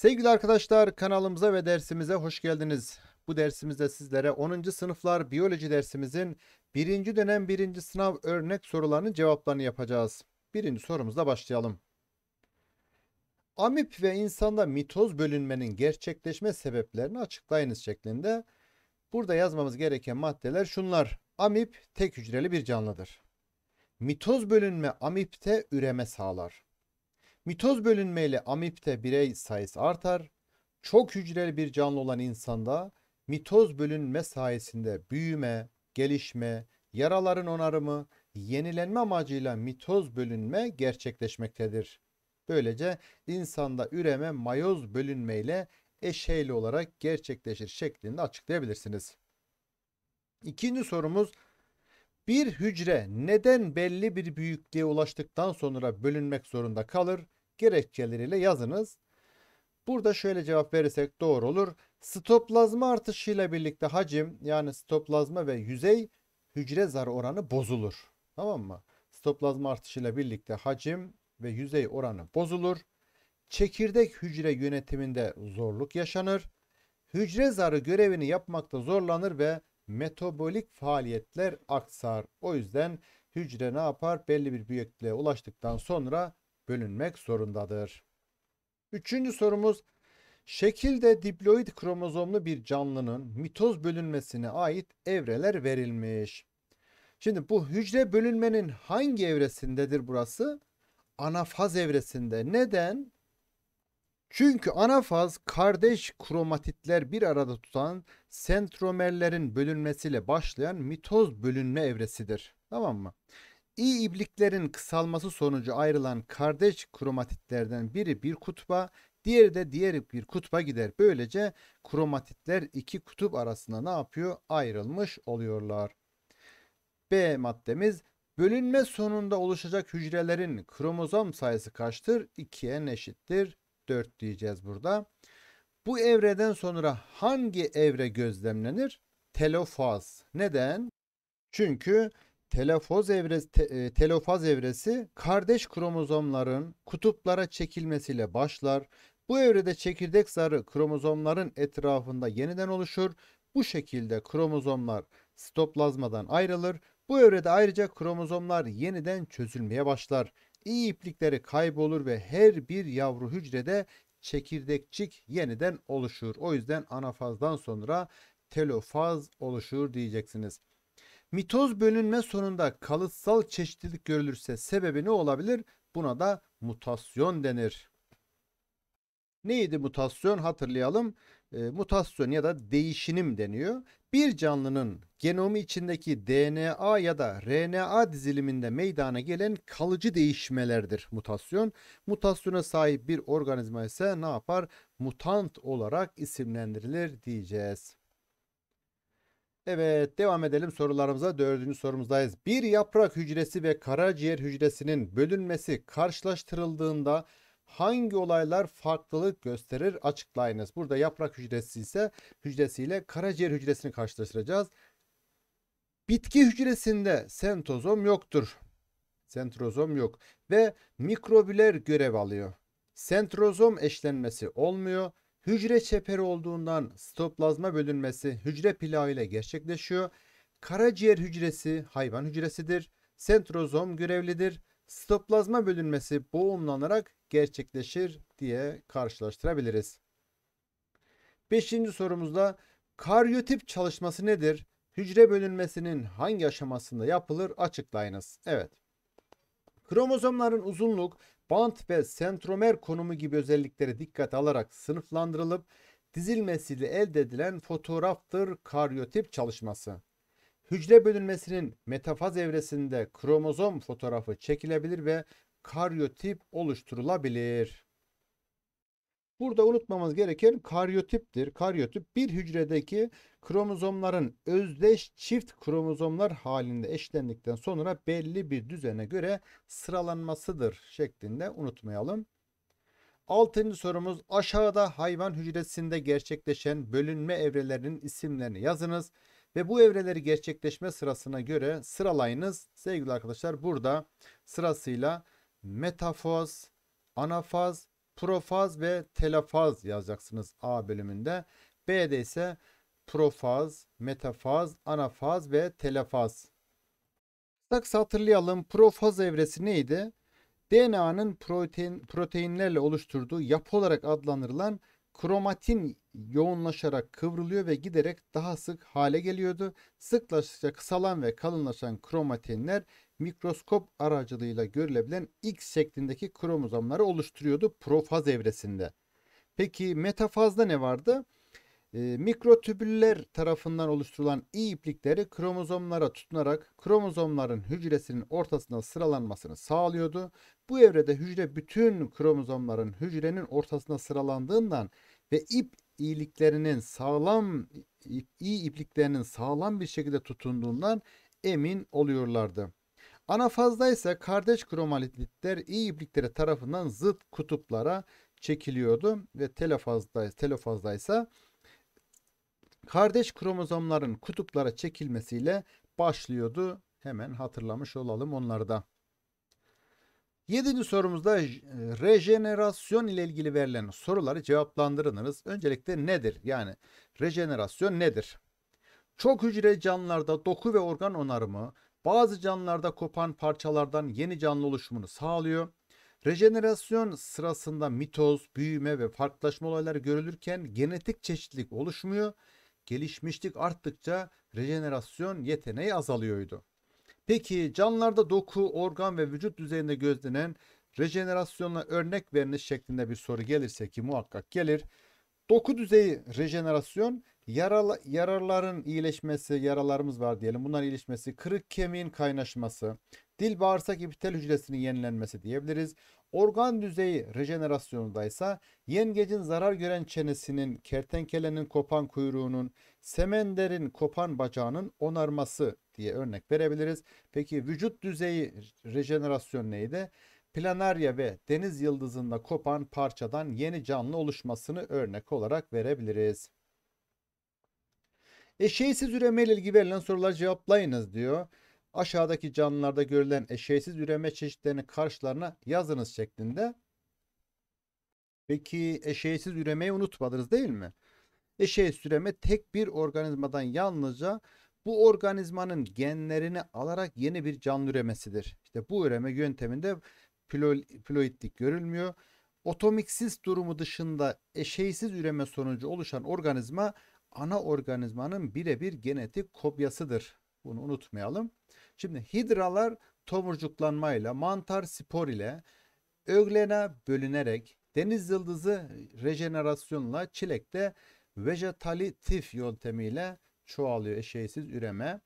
Sevgili arkadaşlar kanalımıza ve dersimize hoş geldiniz. Bu dersimizde sizlere 10. sınıflar biyoloji dersimizin 1. dönem 1. sınav örnek sorularının cevaplarını yapacağız. Birinci sorumuzla başlayalım. Amip ve insanda mitoz bölünmenin gerçekleşme sebeplerini açıklayınız şeklinde. Burada yazmamız gereken maddeler şunlar. Amip tek hücreli bir canlıdır. Mitoz bölünme amipte üreme sağlar. Mitoz bölünmeyle amipte birey sayısı artar. Çok hücreli bir canlı olan insanda mitoz bölünme sayesinde büyüme, gelişme, yaraların onarımı, yenilenme amacıyla mitoz bölünme gerçekleşmektedir. Böylece insanda üreme mayoz bölünmeyle eşeyli olarak gerçekleşir şeklinde açıklayabilirsiniz. İkinci sorumuz bir hücre neden belli bir büyüklüğe ulaştıktan sonra bölünmek zorunda kalır? Gerekçeleriyle yazınız. Burada şöyle cevap verirsek doğru olur. Stoplazma artışıyla birlikte hacim yani stoplazma ve yüzey hücre zar oranı bozulur. Tamam mı? Stoplazma artışıyla birlikte hacim ve yüzey oranı bozulur. Çekirdek hücre yönetiminde zorluk yaşanır. Hücre zarı görevini yapmakta zorlanır ve metabolik faaliyetler aksar. O yüzden hücre ne yapar? Belli bir büyüklüğe ulaştıktan sonra bölünmek zorundadır. Üçüncü sorumuz Şekilde diploid kromozomlu bir canlının mitoz bölünmesine ait evreler verilmiş. Şimdi bu hücre bölünmenin hangi evresindedir burası? Anafaz evresinde. Neden? Çünkü ana faz kardeş kromatitler bir arada tutan sentromerlerin bölünmesiyle başlayan mitoz bölünme evresidir. Tamam mı? İ ibliklerin kısalması sonucu ayrılan kardeş kromatitlerden biri bir kutba, diğeri de diğer bir kutba gider. Böylece kromatitler iki kutup arasında ne yapıyor? Ayrılmış oluyorlar. B maddemiz bölünme sonunda oluşacak hücrelerin kromozom sayısı kaçtır? 2'ye eşittir. 4 diyeceğiz burada. Bu evreden sonra hangi evre gözlemlenir? Telofaz. Neden? Çünkü telofaz evresi, te, e, telofaz evresi kardeş kromozomların kutuplara çekilmesiyle başlar. Bu evrede çekirdek zarı kromozomların etrafında yeniden oluşur. Bu şekilde kromozomlar sitoplazmadan ayrılır. Bu evrede ayrıca kromozomlar yeniden çözülmeye başlar. İyi iplikleri kaybolur ve her bir yavru hücrede çekirdekçik yeniden oluşur. O yüzden anafazdan sonra telofaz oluşur diyeceksiniz. Mitoz bölünme sonunda kalıtsal çeşitlilik görülürse sebebi ne olabilir? Buna da mutasyon denir. Neydi mutasyon hatırlayalım. E, mutasyon ya da değişinim deniyor bir canlının genomu içindeki DNA ya da RNA diziliminde meydana gelen kalıcı değişmelerdir mutasyon. Mutasyona sahip bir organizma ise ne yapar? Mutant olarak isimlendirilir diyeceğiz. Evet devam edelim sorularımıza. Dördüncü sorumuzdayız. Bir yaprak hücresi ve karaciğer hücresinin bölünmesi karşılaştırıldığında hangi olaylar farklılık gösterir açıklayınız. Burada yaprak hücresi ise hücresiyle karaciğer hücresini karşılaştıracağız. Bitki hücresinde sentozom yoktur. Sentrozom yok ve mikrobüler görev alıyor. Sentrozom eşlenmesi olmuyor. Hücre çeperi olduğundan sitoplazma bölünmesi hücre plağı ile gerçekleşiyor. Karaciğer hücresi hayvan hücresidir. Sentrozom görevlidir sitoplazma bölünmesi boğumlanarak gerçekleşir diye karşılaştırabiliriz. Beşinci sorumuzda karyotip çalışması nedir? Hücre bölünmesinin hangi aşamasında yapılır açıklayınız. Evet. Kromozomların uzunluk, bant ve sentromer konumu gibi özellikleri dikkate alarak sınıflandırılıp dizilmesiyle elde edilen fotoğraftır karyotip çalışması. Hücre bölünmesinin metafaz evresinde kromozom fotoğrafı çekilebilir ve karyotip oluşturulabilir. Burada unutmamamız gereken karyotiptir. Karyotip bir hücredeki kromozomların özdeş çift kromozomlar halinde eşlendikten sonra belli bir düzene göre sıralanmasıdır şeklinde unutmayalım. Altıncı sorumuz aşağıda hayvan hücresinde gerçekleşen bölünme evrelerinin isimlerini yazınız. Ve bu evreleri gerçekleşme sırasına göre sıralayınız. Sevgili arkadaşlar burada sırasıyla metafaz, anafaz, profaz ve telafaz yazacaksınız A bölümünde. B'de ise profaz, metafaz, anafaz ve telafaz. Kısa hatırlayalım. Profaz evresi neydi? DNA'nın protein, proteinlerle oluşturduğu yapı olarak adlandırılan Kromatin yoğunlaşarak kıvrılıyor ve giderek daha sık hale geliyordu. Sıklaştıkça kısalan ve kalınlaşan kromatinler mikroskop aracılığıyla görülebilen X şeklindeki kromozomları oluşturuyordu profaz evresinde. Peki metafazda ne vardı? E, mikrotübüller tarafından oluşturulan i iplikleri kromozomlara tutunarak kromozomların hücresinin ortasına sıralanmasını sağlıyordu. Bu evrede hücre bütün kromozomların hücrenin ortasına sıralandığından ve ip iyiliklerinin sağlam iyi ipliklerinin sağlam bir şekilde tutunduğundan emin oluyorlardı. Anafazda ise kardeş kromalitler iyi ipliklere tarafından zıt kutuplara çekiliyordu ve telofazda, telofazda ise kardeş kromozomların kutuplara çekilmesiyle başlıyordu. Hemen hatırlamış olalım onları da. Yedinci sorumuzda e, rejenerasyon ile ilgili verilen soruları cevaplandırınız. Öncelikle nedir? Yani rejenerasyon nedir? Çok hücre canlılarda doku ve organ onarımı bazı canlılarda kopan parçalardan yeni canlı oluşumunu sağlıyor. Rejenerasyon sırasında mitoz, büyüme ve farklılaşma olayları görülürken genetik çeşitlilik oluşmuyor. Gelişmişlik arttıkça rejenerasyon yeteneği azalıyordu. Peki canlılarda doku, organ ve vücut düzeyinde gözlenen rejenerasyonla örnek veriniz şeklinde bir soru gelirse ki muhakkak gelir. Doku düzeyi rejenerasyon yaralı, yaraların iyileşmesi, yaralarımız var diyelim. Bunların iyileşmesi, kırık kemiğin kaynaşması, dil bağırsak epitel hücresinin yenilenmesi diyebiliriz. Organ düzeyi rejenerasyonunda ise yengecin zarar gören çenesinin, kertenkelenin kopan kuyruğunun, semenderin kopan bacağının onarması diye örnek verebiliriz. Peki vücut düzeyi rejenerasyon neydi? Planarya ve deniz yıldızında kopan parçadan yeni canlı oluşmasını örnek olarak verebiliriz. Eşeğsiz üreme ile ilgili verilen soruları cevaplayınız diyor. Aşağıdaki canlılarda görülen eşeğsiz üreme çeşitlerini karşılarına yazınız şeklinde. Peki eşeğsiz üremeyi unutmadınız değil mi? Eşeğsiz üreme tek bir organizmadan yalnızca bu organizmanın genlerini alarak yeni bir canlı üremesidir. İşte bu üreme yönteminde ploidlik görülmüyor. Otomiksiz durumu dışında eşeysiz üreme sonucu oluşan organizma ana organizmanın birebir genetik kopyasıdır. Bunu unutmayalım. Şimdi hidralar tomurcuklanmayla, mantar spor ile, öglena bölünerek, deniz yıldızı rejenerasyonla, çilekte vejetatif yöntemiyle çoğalıyor eşeysiz üreme.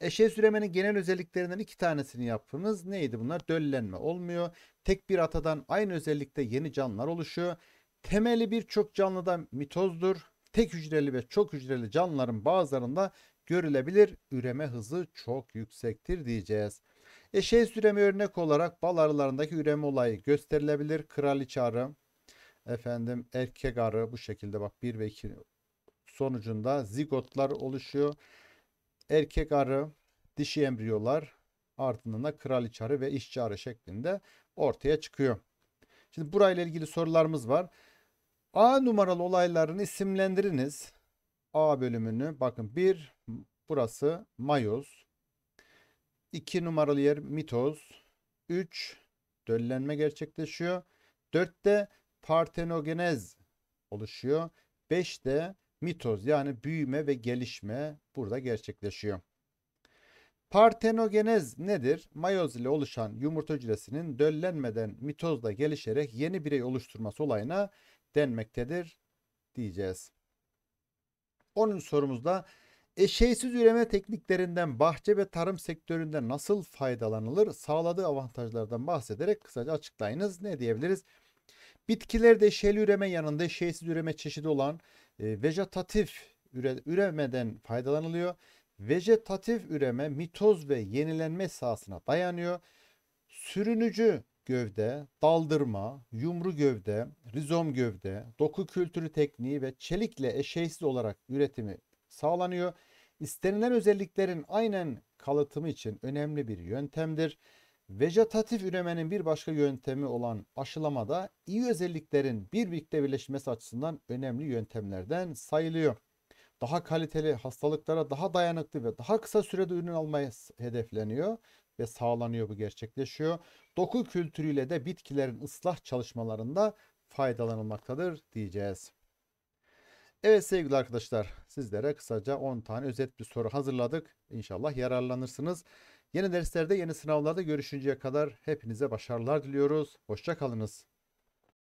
Eşeğe süremenin genel özelliklerinden iki tanesini yaptınız. Neydi bunlar? Döllenme olmuyor. Tek bir atadan aynı özellikte yeni canlılar oluşuyor. Temeli birçok canlıda mitozdur. Tek hücreli ve çok hücreli canlıların bazılarında görülebilir. Üreme hızı çok yüksektir diyeceğiz. Eşeğe süreme örnek olarak bal arılarındaki üreme olayı gösterilebilir. Kraliçe arı, efendim erkek arı bu şekilde bak 1 ve 2 sonucunda zigotlar oluşuyor erkek arı, dişi embriyolar ardından da kraliçe arı ve işçi arı şeklinde ortaya çıkıyor. Şimdi burayla ilgili sorularımız var. A numaralı olayların isimlendiriniz. A bölümünü bakın bir burası mayoz. 2 numaralı yer mitoz. 3 döllenme gerçekleşiyor. 4'te partenogenez oluşuyor. 5'te mitoz yani büyüme ve gelişme burada gerçekleşiyor. Partenogenez nedir? Mayoz ile oluşan yumurta hücresinin döllenmeden mitozda gelişerek yeni birey oluşturması olayına denmektedir diyeceğiz. Onun sorumuzda eşeğsiz üreme tekniklerinden bahçe ve tarım sektöründe nasıl faydalanılır? Sağladığı avantajlardan bahsederek kısaca açıklayınız. Ne diyebiliriz? Bitkilerde şel üreme yanında şeysiz üreme çeşidi olan e, vejetatif üre, üremeden faydalanılıyor. Vejetatif üreme mitoz ve yenilenme sahasına dayanıyor. Sürünücü gövde, daldırma, yumru gövde, rizom gövde, doku kültürü tekniği ve çelikle eşeysiz olarak üretimi sağlanıyor. İstenilen özelliklerin aynen kalıtımı için önemli bir yöntemdir. Vejetatif üremenin bir başka yöntemi olan aşılamada iyi özelliklerin birbirlikte birleşmesi açısından önemli yöntemlerden sayılıyor. Daha kaliteli, hastalıklara daha dayanıklı ve daha kısa sürede ürün almayı hedefleniyor ve sağlanıyor bu gerçekleşiyor. Doku kültürüyle de bitkilerin ıslah çalışmalarında faydalanılmaktadır diyeceğiz. Evet sevgili arkadaşlar sizlere kısaca 10 tane özet bir soru hazırladık. İnşallah yararlanırsınız. Yeni derslerde, yeni sınavlarda görüşünceye kadar hepinize başarılar diliyoruz. Hoşçakalınız.